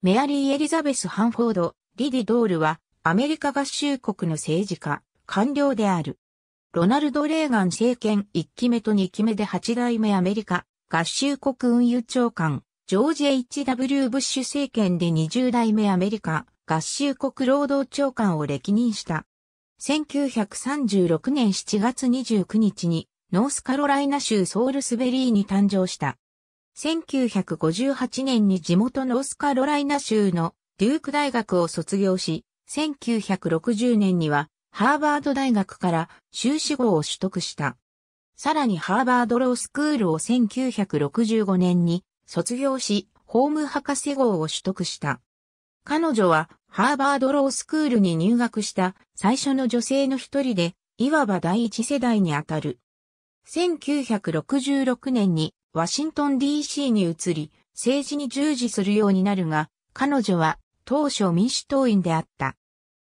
メアリー・エリザベス・ハンフォード、リディ・ドールは、アメリカ合衆国の政治家、官僚である。ロナルド・レーガン政権1期目と2期目で8代目アメリカ、合衆国運輸長官、ジョージ・ H.W. ブッシュ政権で20代目アメリカ、合衆国労働長官を歴任した。1936年7月29日に、ノースカロライナ州ソウルスベリーに誕生した。1958年に地元のオスカロライナ州のデューク大学を卒業し、1960年にはハーバード大学から修士号を取得した。さらにハーバードロースクールを1965年に卒業し、ホーム博士号を取得した。彼女はハーバードロースクールに入学した最初の女性の一人で、いわば第一世代にあたる。1966年にワシントン DC に移り、政治に従事するようになるが、彼女は当初民主党員であった。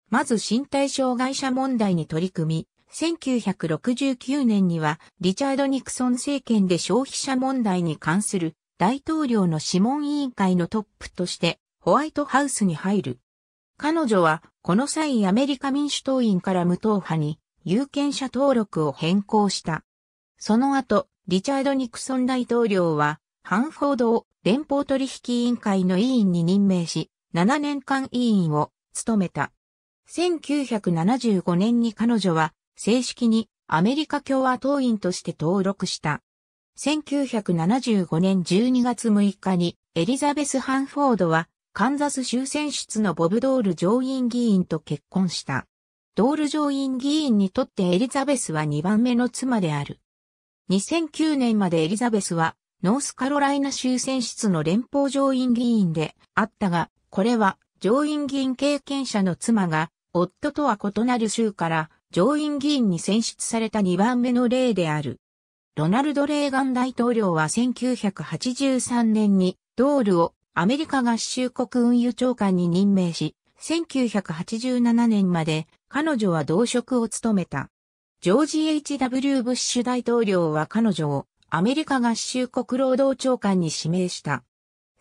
まず身体障害者問題に取り組み、1969年にはリチャード・ニクソン政権で消費者問題に関する大統領の諮問委員会のトップとしてホワイトハウスに入る。彼女はこの際アメリカ民主党員から無党派に有権者登録を変更した。その後、リチャード・ニクソン大統領は、ハンフォードを連邦取引委員会の委員に任命し、7年間委員を務めた。1975年に彼女は正式にアメリカ共和党員として登録した。1975年12月6日にエリザベス・ハンフォードはカンザス州選出のボブ・ドール上院議員と結婚した。ドール上院議員にとってエリザベスは2番目の妻である。2009年までエリザベスは、ノースカロライナ州選出の連邦上院議員であったが、これは上院議員経験者の妻が、夫とは異なる州から上院議員に選出された2番目の例である。ロナルド・レーガン大統領は1983年にドールをアメリカ合衆国運輸長官に任命し、1987年まで彼女は同職を務めた。ジョージ・ H.W. ブッシュ大統領は彼女をアメリカ合衆国労働長官に指名した。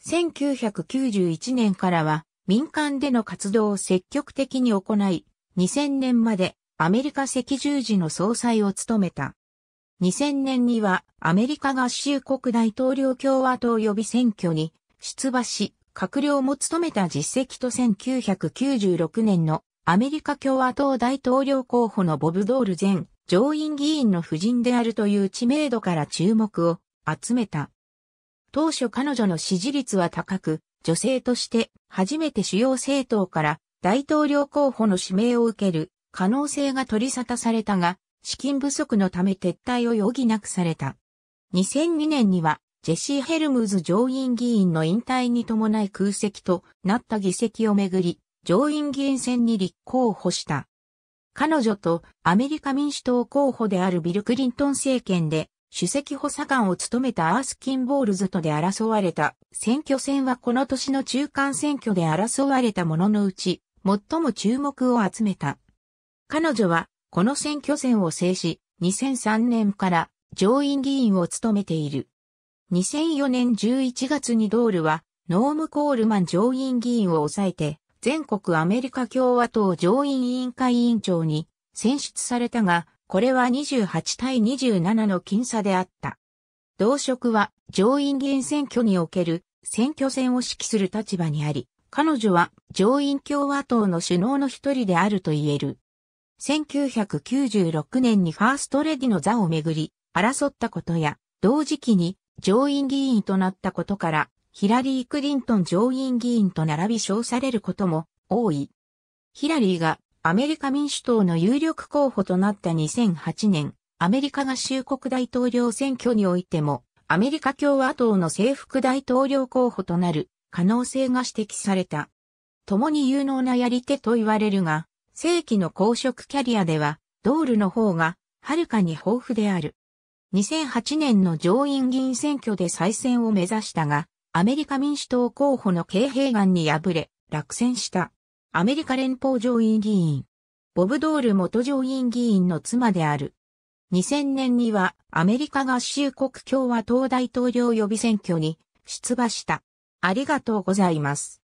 1991年からは民間での活動を積極的に行い、2000年までアメリカ赤十字の総裁を務めた。2000年にはアメリカ合衆国大統領共和党予備選挙に出馬し、閣僚も務めた実績と1996年のアメリカ共和党大統領候補のボブ・ドール前上院議員の夫人であるという知名度から注目を集めた。当初彼女の支持率は高く、女性として初めて主要政党から大統領候補の指名を受ける可能性が取り沙汰されたが、資金不足のため撤退を余儀なくされた。2002年にはジェシー・ヘルムズ上院議員の引退に伴い空席となった議席をめぐり、上院議員選に立候補した。彼女とアメリカ民主党候補であるビル・クリントン政権で首席補佐官を務めたアースキン・ボールズとで争われた選挙戦はこの年の中間選挙で争われたもののうち最も注目を集めた。彼女はこの選挙戦を制し2003年から上院議員を務めている。2004年11月にドールはノーム・コールマン上院議員を抑えて全国アメリカ共和党上院委員会委員長に選出されたが、これは28対27の僅差であった。同職は上院議員選挙における選挙戦を指揮する立場にあり、彼女は上院共和党の首脳の一人であると言える。1996年にファーストレディの座をめぐり争ったことや、同時期に上院議員となったことからヒラリー・クリントン上院議員と並び称されることも多い。ヒラリーがアメリカ民主党の有力候補となった2008年、アメリカ合衆国大統領選挙においても、アメリカ共和党の政服大統領候補となる可能性が指摘された。共に有能なやり手と言われるが、正規の公職キャリアでは、ドールの方が、はるかに豊富である。2008年の上院議員選挙で再選を目指したが、アメリカ民主党候補の経平岩に敗れ、落選した。アメリカ連邦上院議員。ボブドール元上院議員の妻である。2000年にはアメリカ合衆国共和党大統領予備選挙に出馬した。ありがとうございます。